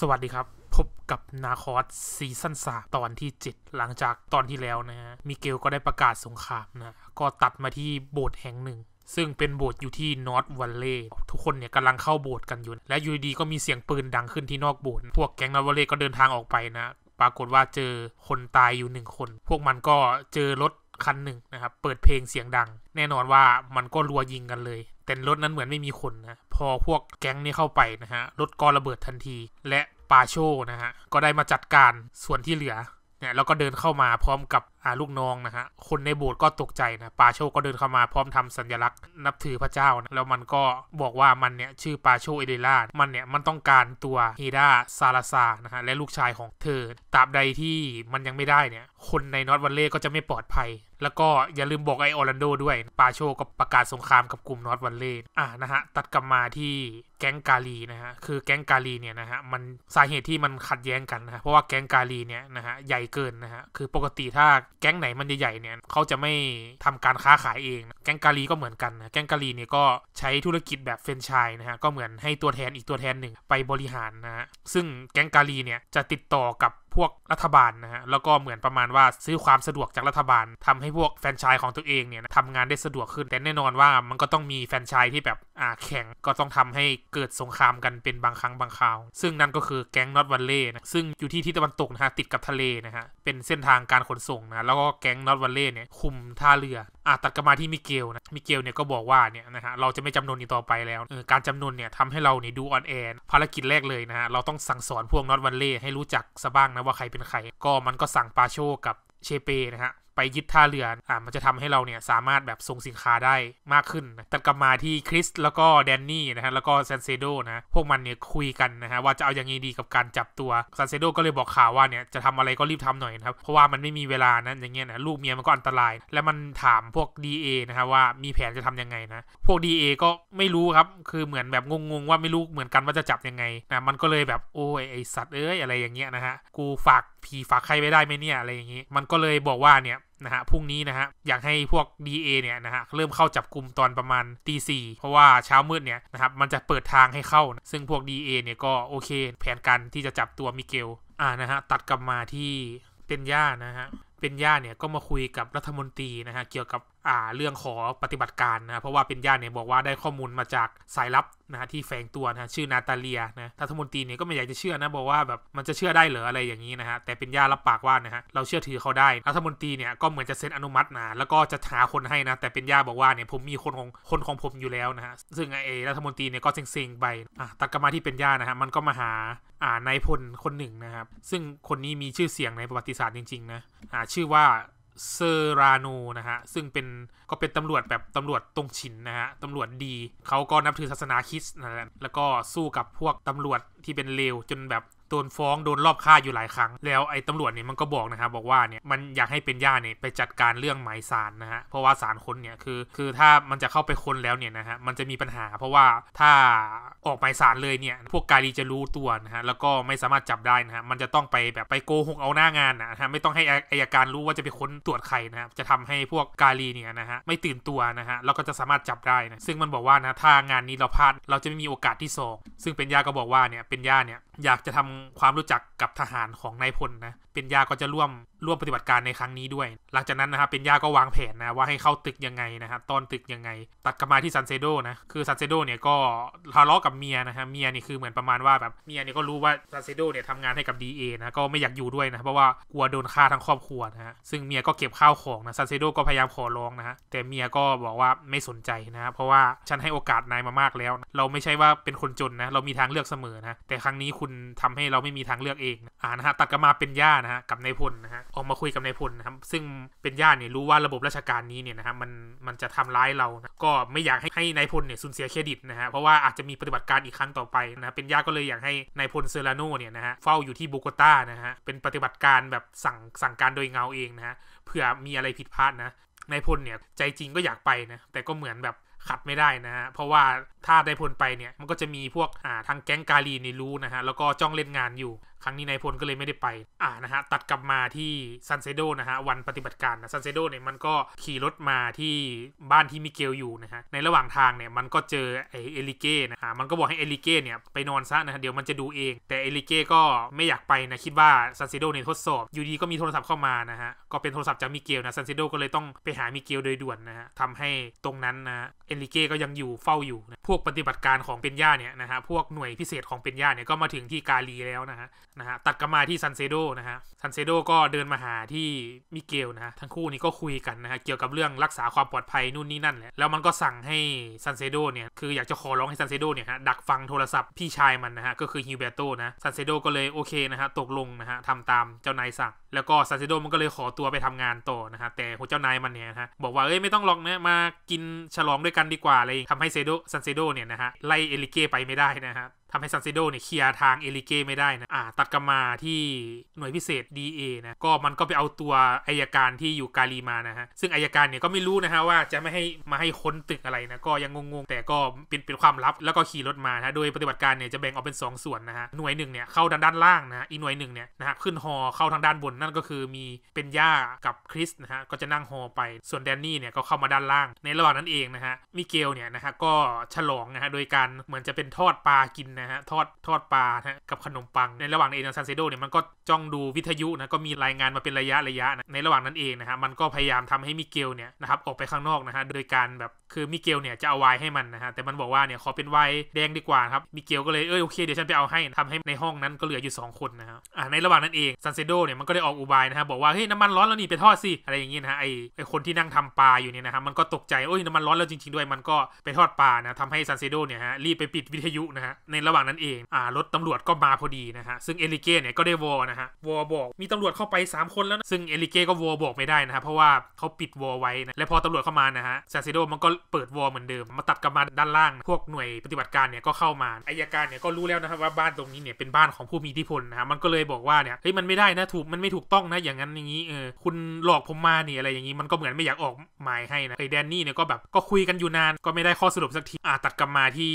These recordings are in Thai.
สวัสดีครับ พบกับนาคอสซีซั่นสาตอนที่ 7 หลังจากตอนที่แล้วนะฮะมิเกลก็ได้ประกาศสงครามนะ ก็ตัดมาที่โบสถ์แห่งหนึ่ง ซึ่งเป็นโบสถ์อยู่ที่นอร์ทวัลเล่ทุกคนเนี่ยกำลังเข้าโบสถ์กันอยู่และอยู่ดีก็มีเสียงปืนดังขึ้นที่นอกโบสถ์พวกแก๊งนอร์ทวัลเล่ก็เดินทางออกไปนะ ปรากฏว่าเจอคนตายอยู่หนึ่งคน พวกมันก็เจอรถคันหนึ่งนะครับเปิดเพลงเสียงดัง แน่นอนว่ามันก็รัวยิงกันเลย แต่รถนั้นเหมือนไม่มีคนนะพอพวกแก๊งนี้เข้าไปนะฮะ รถก็ระเบิดทันที และปาโชนะฮะ ก็ได้มาจัดการส่วนที่เหลือ เนี่ยแล้วก็เดินเข้ามาพร้อมกับอาลูกน้องนะฮะ คนในโบสถ์ก็ตกใจนะ ปาโชก็เดินเข้ามาพร้อมทำสัญลักษณ์นับถือพระเจ้านะ แล้วมันก็บอกว่ามันเนี่ย ชื่อปาโชเอเดล่า มันเนี่ย มันต้องการตัวฮีดาซาลาซานะฮะ และลูกชายของเธอ ตราบใดที่มันยังไม่ได้เนี่ย คนในนอตวันเล่ก็จะไม่ปลอดภัย แล้วก็อย่าลืมบอกไอออรันโดด้วย ปาโชก็ประกาศสงครามกับกลุ่มนอตวันเล่อ่ะนะฮะตัดกลับมาที่แก๊งกาลีนะฮะ คือแก๊งกาลีเนี่ยนะฮะมันสาเหตุที่มันขัดแย้งกันนะ เพราะว่าแก๊งกาลีเนี่ยนะฮะใหญ่เกินนะฮะคือปกติถ้าแก๊งไหนมันใหญ่ๆเนี่ยเขาจะไม่ทำการค้าขายเอง แก๊งกาลีก็เหมือนกันนะแก๊งกาลีเนี่ยก็ใช้ธุรกิจแบบเฟรนชายนะฮะ ก็เหมือนให้ตัวแทนอีกตัวแทนหนึ่งไปบริหารนะฮะ ซึ่งแก๊งกาลีเนี่ยจะติดต่อกับพวกรัฐบาล นะฮะ แล้วก็เหมือนประมาณว่าซื้อความสะดวกจากรัฐบาล ทำให้พวกแฟนชายของตัวเองเนี่ยทำงานได้สะดวกขึ้นแต่แน่นอนว่ามันก็ต้องมีแฟนชายที่แบบ อ่าแข่งก็ต้องทำให้เกิดสงครามกันเป็นบางครั้งบางคราว ซึ่งนั่นก็คือแก๊งนอตวันเล่ซึ่งอยู่ที่ทิศตะวันตก นะฮะ ติดกับทะเลนะฮะเป็นเส้นทางการขนส่งนะแล้วก็แก๊งนอตวันเล่เนี่ยคุมท่าเรืออ่ะตัดกลับมาที่มิเกลนะมิเกลเนี่ยก็บอกว่าเนี่ยนะฮะ เราจะไม่จำนวนอีกต่อไปแล้ว การจำนวนเนี่ยทำให้เราเนี่ยดูอ่อนแอภารกิจแรกเลยนะฮะ เราต้องสั่งสอนพวกน็อตวันเล่ให้รู้จักซะบ้างนะว่าใครเป็นใครก็มันก็สั่งปาโชกับเชเปนะฮะไปยึดท่าเรืออ่ามันจะทำให้เราเนี่ยสามารถแบบส่งสินค้าได้มากขึ้นตัดกลับมาที่คริสแล้วก็แดนนี่นะฮะ แล้วก็ซันเซโดนะ พวกมันเนี่ยคุยกันนะฮะ ว่าจะเอาอยัางไงดีกับการจับตัวซันเซโดก็เลยบอกข่าวว่าเนี่ย จะทำอะไรก็รีบทำหน่อยนะครับ เพราะว่ามันไม่มีเวลานะอย่างเงี้ยนะ ลูกเมียมันก็อันตราย และมันถามพวก DA นะฮะว่ามีแผนจะทํำยังไงนะ พวก DA ก็ไม่รู้ครับ คือเหมือนแบบงงๆว่าไม่รู้เหมือนกันว่าจะจับยังไงนะ มันก็เลยแบบโอ้ยไอสัตว์เอ้ยอะไรอย่างเงี้ยนะฮะกูฝากผีฝากใครไม่ได้ไหมเนี่ยอะไรอย่างนี้มันก็เลยบอกว่าเนี่ยนะฮะ พรุ่งนี้ นะฮะ อยากให้พวก DA เนี่ยนะฮะ เริ่มเข้าจับกลุ่มตอนประมาณตีสี่เพราะว่าเช้ามืดเนี่ยนะครับ มันจะเปิดทางให้เข้า ซึ่งพวก DA เนี่ยก็โอเคแผนการที่จะจับตัวมิเกลอ่านะฮะ ตัดกลับมาที่เป็นย่านะฮะ เป็นย่าเนี่ยก็มาคุยกับรัฐมนตรีนะฮะ เกี่ยวกับอ่าเรื่องขอปฏิบัติการ นะ เพราะว่าเป็นญาติเนี่ย บอกว่าได้ข้อมูลมาจากสายลับ นะฮะที่แฝงตัว นะชื่อนาตาเลียนะรัฐมนตรีเนี่ย ก็ไม่อยากจะเชื่อ นะ บอกว่า แบบ มันจะเชื่อได้ เหรออะไรอย่างนี้ นะฮะแต่เป็นญาติรับปากว่านะฮะเราเชื่อ ถือเขาได้รัฐมนตรีเนี่ยก็เหมือนจะเซ็นอนุมัตินะแล้วก็จะหาคนให้นะแต่เป็นญาติบอกว่าเนี่ยผมมีคนของคนของผมอยู่แล้วนะฮะซึ่งไอ้รัฐมนตรีเนี่ยก็เซ็งๆไปอ่ะตากมาที่เป็นญาตินะฮะมันก็มาหาอ่านายพลคนหนึ่งนะครับซึ่งคนนี้มีชื่อเสียงในประวัติศาสตร์จริงๆนะอ่าชื่อว่าเซราโนนะฮะ ซึ่งเป็นก็เป็น ตำรวจแบบ ตำรวจตรงฉิน นะฮะ ตำรวจดี เขาก็ นับ ถือศาสนาคริสต์นะแล้วก็สู้กับพวก ตำรวจที่เป็นเลวจนแบบดนฟ้องโดนรอบฆ่าอยู่หลายครั้งแล้วไอ้ตำรวจเนี่ยมันก็บอกนะครับบอกว่าเนี่ยมันอยากให้เป็นย่าเนี่ยไปจัดการเรื่องหมายสารนะฮะเพราะว่าสารค้นเนี่ย คือ คือถ้ามันจะเข้าไปค้นแล้วเนี่ยนะฮะมันจะมีปัญหา เพราะว่าถ้าออกหมายสารเลยเนี่ยพวกกาลีจะรู้ตัวนะฮะแล้วก็ไม่สามารถจับได้นะฮะมันจะต้องไปแบบไปโกหกเอาหน้างานนะฮะไม่ต้องให้อายการรู้ว่าจะไปค้นตรวจใครนะฮะจะทำให้พวกกาลีเนี่ยนะฮะไม่ตื่นตัวนะฮะแล้วก็จะสามารถจับได้นะซึ่งมันบอกว่านะถ้างานนี้เราพลาดเราจะไม่มีโอกาสที่2ซึ่งเป็นย่าก็บอกว่าเนี่ยเป็นย่าเนี่ยอยากจะทำความรู้จักกับทหารของนายพลนะเป็นยาก็จะร่วมร่วมปฏิบัติการในครั้งนี้ด้วย หลังจากนั้นนะครับเป็นยาก็วางแผนนะว่าให้เข้าตึกยังไงนะครับตอนตึกยังไง ตัดกลับมาที่ซันเซโดนะ คือซันเซโดเนี่ยก็ทะเลาะกับเมียนะฮะเมียนี่คือเหมือนประมาณว่าแบบเมียนี่ก็รู้ว่าซันเซโดเนี่ยทำงานให้กับดีเอนะก็ไม่อยากอยู่ด้วยนะเพราะว่ากลัวโดนฆ่าทั้งครอบครัวนะฮะซึ่งเมียก็เก็บข้าวของนะซันเซโดก็พยายามขอร้องนะฮะแต่เมียก็บอกว่าไม่สนใจนะเพราะว่าฉันให้โอกาสนายมามากแล้ว เราไม่ใช่ว่าเป็นคนจนนะเรามีทางเลือกเสมอนะแต่ครั้งนี้คุณทำให้เราไม่มีทางเลือกเองอ่านะฮะตัดกลับมาเป็นย่านะฮะกับนายพลนะฮะออกมาคุยกับนายพลนะครับซึ่งเป็นญาติเนี่ยรู้ว่าระบบราชการนี้เนี่ยนะฮะมันมันจะทำร้ายเรานะก็ไม่อยากให้ให้นายพลเนี่ยสูญเสียเครดิตนะฮะเพราะว่าอาจจะมีปฏิบัติการอีกครั้งต่อไปนะเป็นญาติก็เลยอยากให้นายพลเซราโนเนี่ยนะฮะเฝ้าอยู่ที่บบโกตานะฮะเป็นปฏิบัติการแบบสั่งสั่งการโดยเงาเองนะฮะเผื่อมีอะไรผิดพลาดนะนายพลเนี่ยใจจริงก็อยากไปนะแต่ก็เหมือนแบบขัดไม่ได้นะฮะเพราะว่าถ้าได้พลไปเนี่ยมันก็จะมีพวกอ่าทางแก๊งกาลีนี่รู้นะฮะแล้วก็จ้องเล่นงานอยู่ครั้งนี้นายพลก็เลยไม่ได้ไปอ่านะฮะตัดกลับมาที่ซันเซโดนะฮะวันปฏิบัติการนะซันเซโดเนี่ยมันก็ขี่รถมาที่บ้านที่มิเกลอยู่นะฮะในระหว่างทางเนี่ยมันก็เจอไอเอลิเก้นะฮะมันก็บอกให้เอลิเก้เนี่ยไปนอนซะนะฮะเดี๋ยวมันจะดูเอง แต่เอลิเก้ก็ไม่อยากไปนะ คิดว่าซันเซโดเนี่ยทดสอบ อยู่ดีก็มีโทรศัพท์เข้ามานะฮะ ก็เป็นโทรศัพท์จากมิเกลนะซันเซโดก็เลยต้องไปหามิเกลโดยด่วนนะฮะทำให้ตรงนั้นนะเอลิเก้ก็ยังอยู่เฝ้าอยู่พวกปฏิบัติการของเปนย่าเนี่ยนะฮะ พวกหน่วยพิเศษของเปนย่าเนี่ยก็มาถึงที่กาลีแล้วนะฮะ นะฮะตัดกลับมาที่ซันเซโดนะฮะ ซันเซโดก็เดินมาหาที่มิเกลนะฮะทั้งคู่นี้ก็คุยกันนะฮะ เกี่ยวกับเรื่องรักษาความปลอดภัย นู่นนี่นั่นแหละแล้วมันก็สั่งให้ซันเซโดเนี่ย คืออยากจะขอร้องให้ซันเซโดเนี่ยฮะ ดักฟังโทรศัพท์ พี่ชายมันนะฮะ ก็คือฮิวเบโตนะ ซันเซโดก็เลยโอเคนะฮะ ตกลงนะฮะทำตามเจ้านายสั่งแล้วก็ซันเซโดมันก็เลยขอตัวไปทำงานต่อนะฮะ แต่หัวเจ้านายมันเนี่ยฮะบอกว่าเอ้ยไม่ต้องลองนะมากินฉลองด้วยกันดีกว่าอะไรทำให้เซโดซันเซโดเนี่ยนะฮะ ไล่เอลิเกไปไม่ได้นะครับทำให้ซันซิโดเนี่ยเคลียร์ทางเอลิเก้ไม่ได้นะ อ่า ตัดกลับมาที่หน่วยพิเศษ DA นะ ก็มันก็ไปเอาตัวอายการที่อยู่กาลีมานะฮะ ซึ่งอายการเนี่ยก็ไม่รู้นะฮะว่าจะไม่ให้มาให้ค้นตึกอะไรนะ ก็ยังงงๆ แต่ก็เป็นเป็นความลับ แล้วก็ขี่รถมานะโดยปฏิบัติการเนี่ยจะแบ่งออกเป็น 2 ส่วนนะฮะ หน่วยหนึ่งเนี่ย เข้าด้านด้านล่างนะอีกหน่วยหนึ่งเนี่ยนะฮะขึ้นฮอเข้าทางด้านบนนั่นก็คือมีเป็นย่ากับคริสนะฮะ ก็จะนั่งฮอไป ส่วนแดนนี่เนี่ยก็เข้ามาด้านล่าง ในระหว่างนั้นเองนะฮะมิเกลเนี่ยนะฮะก็ฉลองนะฮะโดยการเหมือนจะเป็นทอดปลากินนะะฮะทอดทอดปลาฮะกับขนมปังในระหว่างเองซานเซโดเนี่ยมันก็จ้องดูวิทยุนะก็มีรายงานมาเป็นระยะระยะนะในระหว่างนั้นเองนะฮะมันก็พยายามทำให้มิเกลเนี่ยนะครับออกไปข้างนอกนะฮะโดยการแบบคือมิเกลเนี่ยจะเอาไวให้มันนะฮะแต่มันบอกว่าเนี่ยขอเป็นไวแดงดีกว่าครับมิเกลก็เลยเออโอเคเดี๋ยวฉันไปเอาให้ทำให้ในห้องนั้นก็เหลืออยู่ 2 คนนะฮะอ่าในระหว่างนั้นเองซันเซโดเนี่ยมันก็ได้ออกอุบายนะฮะบอกว่าเฮ้ยน้ำมันร้อนแล้วนี่ไปทอดสิอะไรอย่างเงี้ยนะฮะไอไอคนที่นั่งทำปลาอยู่เนี่ยนะฮะมันก็ตกใจโอ้ยน้ำมันร้อนแล้วจริงๆด้วย มันก็ไปทอดปลานะทำให้ซันเซโดเนี่ยฮะรีบไปปิดวิทยุนะฮะในระรหว่างนั้นเองอรถตำรวจก็มาพอดีนะฮะ ซึ่งเอลิเก้เนี่ย ก็ได้วอนะฮะวอบอก มีตำรวจเข้าไป 3 คนแล้วนะซึ่งเอลิเก้ก็วอบอกไม่ได้นะฮะ เพราะว่าเขาปิดวอไว้นะ และพอตำรวจเข้ามานะฮะซาซิโดมันก็เปิดวอเหมือนเดิม มาตัดกับมาด้านล่าง พวกหน่วยปฏิบัติการเนี่ย ก็เข้ามาอายการเนี่ย ก็รู้แล้วนะครับว่าบ้านตรงนี้เนี่ยเป็นบ้านของผู้มีอิทธิพลนะฮะมันก็เลยบอกว่าเนี่ยเฮ้ยมันไม่ได้นะถูกมันไม่ถูกต้องนะอย่างนั้นอย่างนี้เออคุณหลอกผมมาเนี่ยอะไรอย่างนี้มันก็เหมือนไม่อยากออกหมายให้นะไอ้แดนนี่เนี่ยก็แบบก็คุยกันอยู่นาน ก็ไม่ได้ข้อสรุปสักทีอ่าตัดกลับมาที่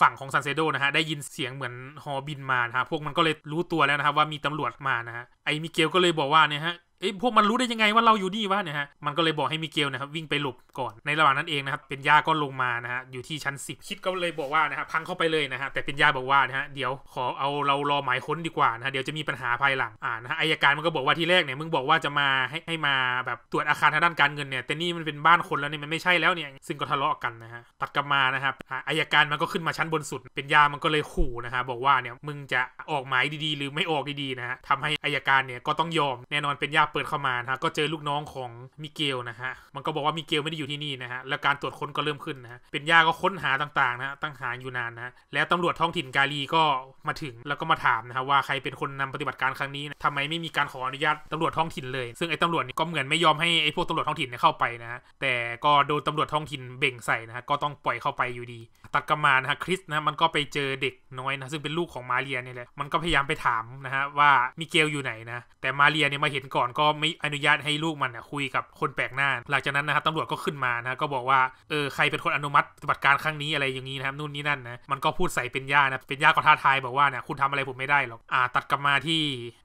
ฝั่งของซันเซโดนะฮะ ได้ยินเสียงเหมือนฮอบินมานะฮะ พวกมันก็เลยรู้ตัวแล้วนะครับว่ามีตำรวจมานะฮะ ไอมิเกลก็เลยบอกว่าเนี่ยฮะเอ้พวกมันรู้ได้ยังไงว่าเราอยู่นี่วะเนี่ยฮะ มันก็เลยบอกให้มิเกลนะครับวิ่งไปหลบก่อน ในระหว่างนั้นเองนะครับเป็นยาก็ลงมานะฮะอยู่ที่ชั้น10คิดก็เลยบอกว่านะฮะพังเข้าไปเลยนะฮะแต่เป็นยาบอกว่านะฮะเดี๋ยวขอเอาเรารอหมายค้นดีกว่านะฮะเดี๋ยวจะมีปัญหาภายหลังอ่านะฮะอายการมันก็บอกว่าที่แรกเนี่ยมึงบอกว่าจะมาให้ให้มาแบบตรวจอาคารทางด้านการเงินเนี่ยแต่นี่มันเป็นบ้านคนแล้วเนี่ยมันไม่ใช่แล้วเนี่ยซึ่งก็ทะเลาะกันนะฮะตัดกลับมานะครับอายการมันก็ขึ้นมาชั้นบนสุด เป็นยามันก็เลยขู่นะฮะบอกว่าเนี่ยมึงจะออกหมายดีๆ หรือไม่ออกดีๆนะฮะทำให้อายการเนี่ยก็ต้องยอมแน่นอนเป็นยาเปิดเข้ามานะฮะก็เจอลูกน้องของมิเกลนะฮะมันก็บอกว่ามิเกลไม่ได้อยู่ที่นี่นะฮะแล้วการตรวจค้นก็เริ่มขึ้นนะฮะเป็นย่าก็ค้นหาต่างๆนะฮะตั้งหาอยู่นานนะแล้วตำรวจท้องถิ่นกาลีก็มาถึงแล้วก็มาถามนะฮะว่าใครเป็นคนนำปฏิบัติการครั้งนี้นะทำไมไม่มีการขออนุญาตตำรวจท้องถิ่นเลยซึ่งไอ้ตำรวจนี่ก็เหมือนไม่ยอมให้ไอ้พวกตำรวจท้องถิ่นเข้าไปนะฮะแต่ก็โดนตำรวจท้องถิ่นเบ่งใส่นะฮะก็ต้องปล่อยเข้าไปอยู่ดีตัดกมานะฮะคริสนะมันก็ไปเจอเด็กน้อยนะซึ่งเป็นลูกของมาเรียนี่แหละมันก็พยายามไปถามนะฮะว่ามิเกลอยู่ไหนนะแต่มาเรียเนี่ยมาเห็นก่อนกก็ไม่อนุญาตให้ลูกมันคุยกับคนแปลกหน้า หลังจากนั้นนะครับตำรวจก็ขึ้นมานะก็บอกว่าเออใครเป็นคนอนุมัติปฏิบัติการครั้งนี้อะไรอย่างนี้นะครับนู่นนี่นั่นนะมันก็พูดใส่เป็นย่านะเป็นย่าก็ท้าทาย บอกว่าเนี่ยคุณทำอะไรผมไม่ได้หรอกอ่าตัดกลับมาที่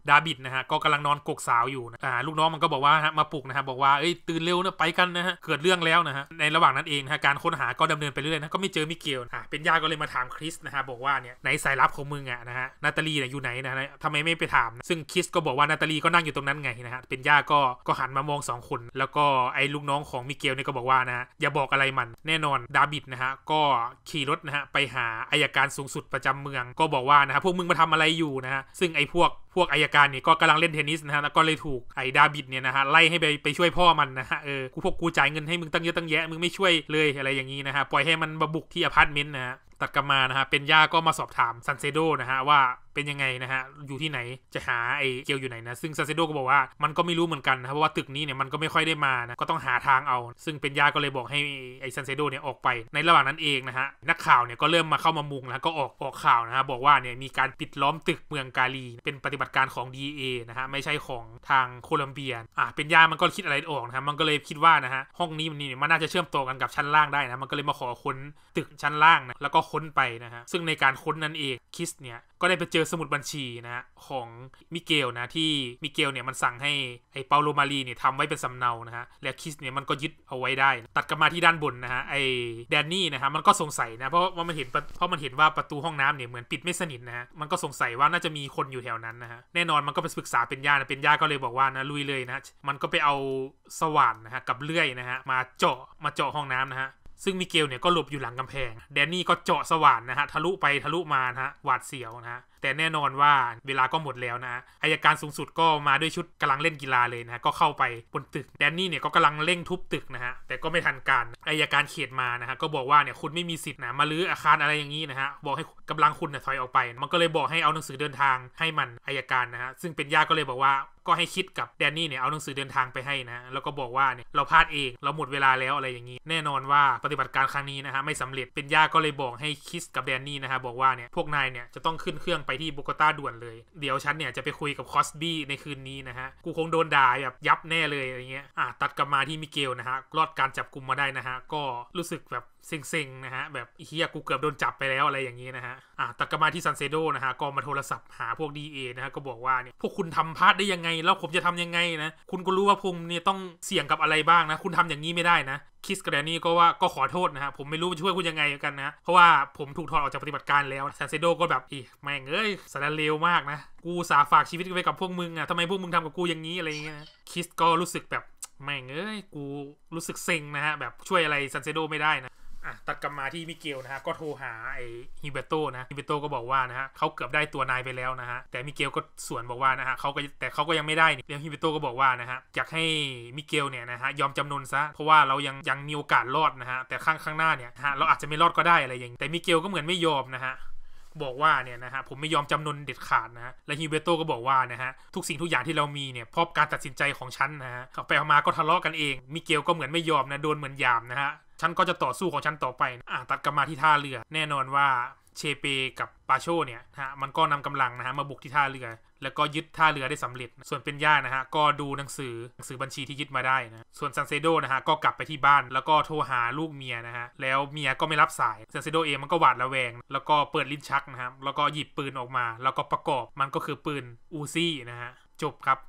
ดาบิดนะฮะก็กำลังนอนกกสาวอยู่นะอ่าลูกน้องมันก็บอกว่ามาปลุกนะฮะบอกว่าเอ้ยตื่นเร็วนะไปกันนะฮะเกิดเรื่องแล้วนะฮะในระหว่างนั้นเองนะฮะการค้นหาก็ดำเนินไปเรื่อยนะก็ไม่เจอมิเกลอ่ะเป็นย่าก็เลยมาถามคริสนะฮะบอกว่าเนี่ยไหนสายลับของมึงอ่ะนะฮะนาตาลีเนี่ยอยู่ไหนนะฮะทำไมไม่ไปถามนะซึ่งคริสก็บอกว่านาตาลีก็นั่งอยู่ตรงนั้นไงนะฮะเป็นย่าก็ก็หันมามองสองคน แล้วก็ไอ้ลูกน้องของมิเกลเนี่ยก็บอกว่า นะฮะอย่าบอกอะไรมัน แน่นอนดาบิดนะฮะก็ขี่รถนะฮะ ไปหาอายการสูงสุดประจำเมือง ก็บอกว่า นะฮะ พวกมึงมาทำอะไรอยู่นะฮะ ซึ่งไอ้พวกพวกอายการเนี่ยก็กำลังเล่นเทนนิสนะฮะแล้วก็เลยถูก ไอ้ดาบิดเนี่ยนะฮะไล่ให้ไปไปช่วยพ่อมันนะฮะเออกูพวกกูจ่ายเงินให้มึงตั้งเยอะตั้งแยะมึงไม่ช่วยเลยอะไรอย่างนี้นะฮะปล่อยให้มันบบุกที่อพาร์ตเมนต์นะฮะตัดกลับมานะฮะเป็นย่าก็มาสอบถามซันเซโดนะฮะว่าเป็นยังไงนะฮะ อยู่ที่ไหน จะหาไอเกียวอยู่ไหนนะ ซึ่งซาเซโดก็บอกว่ามันก็ไม่รู้เหมือนกันนะเพราะว่าตึกนี้เนี่ยมันก็ไม่ค่อยได้มานะ ก็ต้องหาทางเอา ซึ่งเป็นยาก็เลยบอกให้ไอซันเซโดเนี่ยออกไป ในระหว่างนั้นเองนะฮะ นักข่าวเนี่ยก็เริ่มมาเข้ามามุงแล้วก็ออกออกข่าวนะฮะ บอกว่าเนี่ยมีการปิดล้อมตึกเมืองกาลี เป็นปฏิบัติการของ DA นะฮะ ไม่ใช่ของทางโคลัมเบีย อ่ะ เป็นยา มันก็คิดอะไรออกนะฮะมันก็เลยคิดว่านะฮะ ห้องนี้มันนี่มันน่าจะเชื่อมต่อกันกับชั้นล่างได้นะมันก็เลยมาขอค้นตึกชั้นล่างนะแล้วก็ค้นไปนะฮะซึ่งในการค้นนั้นเองคิสเนี่ยก็ได้ไปเจอสมุดบัญชีนะของ มิเกลนะที่มิเกลเนี่ยมันสั่งให้ไอ้เปาโลมารีเนี่ยทำไว้เป็นสำเนานะฮะแล้วคิสเนี่ยมันก็ยึดเอาไว้ได้ ตัดกลับมาที่ด้านบนนะฮะไอ้แดนนี่นะฮะมันก็สงสัยนะเพราะว่ามันเห็นเพราะมันเห็นว่าประตูห้องน้ำเนี่ยเหมือนปิดไม่สนิทนะฮะมันก็สงสัยว่าน่าจะมีคนอยู่แถวนั้นนะฮะแน่นอนมันก็ไปปรึกษาเป็นญาติเป็นญาติก็เลยบอกว่านะลุยเลยนะ มันก็ไปเอาสว่านนะฮะกับเลื่อยนะฮะมาเจาะมาเจาะห้องน้ำนะฮะซึ่งมิเกลเนี่ยก็หลบอยู่หลังกำแพงแดนนี่ก็เจาะสว่านนะฮะทะลุไปทะลุมานะฮะหวาดเสียวนะฮะแต่แน่นอนว่าเวลาก็หมดแล้วนะฮะอายการสูงสุดก็มาด้วยชุดกำลังเล่นกีฬาเลยนะฮะก็เข้าไปบนตึกแดนนี่เนี่ยก็กำลังเร่งทุบตึกนะฮะ แต่ก็ไม่ทันการอายการเขตมานะฮะก็บอกว่าเนี่ยคุณไม่มีสิทธิ์นะมาลื้ออาคารอะไรอย่างนี้นะฮะบอกให้กำลังคุณเนี่ยถอยออกไปมันก็เลยบอกให้เอาหนังสือเดินทางให้มันอายการนะฮะซึ่งเป็นญาติก็เลยบอกว่าก็ให้คิดกับแดนนี่เนี่ยเอาหนังสือเดินทางไปให้นะแล้วก็บอกว่าเนี่ยเราพลาดเองเราหมดเวลาแล้วอะไรอย่างนี้ แน่นอนว่าปฏิบัติการครั้งนี้นะฮะไม่สำเร็จเป็นย่าก็เลยบอกให้คิสกับแดนนี่นะฮะ บอกว่าเนี่ย พวกนายเนี่ยจะต้องขึ้นเครื่องไปที่โบกตาด่วนเลย เดี๋ยวฉันเนี่ยจะไปคุยกับคอสบี้ในคืนนี้นะฮะ กูคงโดนด่าแบบยับแน่เลยอะไรเงี้ยอ่ะตัดกลับมาที่มิเกลนะฮะรอดการจับกลุ่มมาได้นะฮะก็รู้สึกแบบเซ็งๆ นะฮะ แบบเฮียกูเกือบโดนจับไปแล้วอะไรอย่างนี้นะฮะ อ่ะตะกมาที่ซันเซโดนะฮะ ก็มาโทรศัพท์หาพวกดีเอนะฮะ ก็บอกว่าเนี่ย พวกคุณทำพลาดได้ยังไง แล้วผมจะทำยังไงนะ คุณก็รู้ว่าผมเนี่ยต้องเสี่ยงกับอะไรบ้างนะ คุณทำอย่างนี้ไม่ได้นะ คิสกรนี่ก็ว่าก็ขอโทษนะฮะ ผมไม่รู้จะช่วยคุณยังไงกันนะ เพราะว่าผมถูกถอดออกจากปฏิบัติการแล้ว ซันเซโดก็แบบ อีแม่งเอ้ยสารเลวมากนะ กูสาฝากชีวิตไว้กับพวกมึงอ่ะทำไมพวกมึงทำกับกูอย่างนี้อะไรเงี้ยนะคิสก็รู้สึกแบบแม่งเอ้ยกูรู้สึกเซ็งนะฮะแบบช่วยอะไรซันเซโดไม่ได้นะอ่ะตัดกลับมาที่มิเกลนะฮะก็โทรหาไอฮิเบโตนะฮิเบโตก็บอกว่านะฮะเขาเกือบได้ตัวนายไปแล้วนะฮะแต่มิเกลก็สวนบอกว่านะฮะเขาก็แต่เขาก็ยังไม่ได้เนี่ยฮิเบโตก็บอกว่านะฮะอยากให้มิเกลเนี่ยนะฮะยอมจำนนซะเพราะว่าเรายังยังมีโอกาสรอดนะฮะแต่ข้างข้างหน้าเนี่ยฮะเราอาจจะไม่รอดก็ได้อะไรอย่าง แต่มิเกลก็เหมือนไม่ยอมนะฮะบอกว่าเนี่ยนะฮะผมไม่ยอมจำนนเด็ดขาดนะฮะและฮิเบโตก็บอกว่านะฮะทุกสิ่งทุกอย่างที่เรามีเนี่ยเพราะการตัดสินใจของฉันนะฮะไปมาก็ทะเลาะกันเองมิเกลก็เหมือนไม่ยอมนะโดนเหมือนยามนะฮะฉันก็จะต่อสู้ของฉันต่อไปอ่ะตัดกลับมาที่ท่าเรือ แน่นอนว่าเชเปกับปาโชเนี่ยฮะ มันก็นำกำลังนะฮะมาบุกที่ท่าเรือ แล้วก็ยึดท่าเรือได้สำเร็จ ส่วนเป็นย่านะฮะ ก็ดูหนังสือ หนังสือบัญชีที่ยึดมาได้นะ ส่วนซันเซโดนะฮะ ก็กลับไปที่บ้าน แล้วก็โทรหาลูกเมียนะฮะ แล้วเมียก็ไม่รับสาย ซันเซโดเองมันก็หวาดระแวง แล้วก็เปิดลิ้นชักนะครับแล้วก็หยิบปืนออกมา แล้วก็ประกอบ มันก็คือปืนอูซี่นะฮะ จบครับ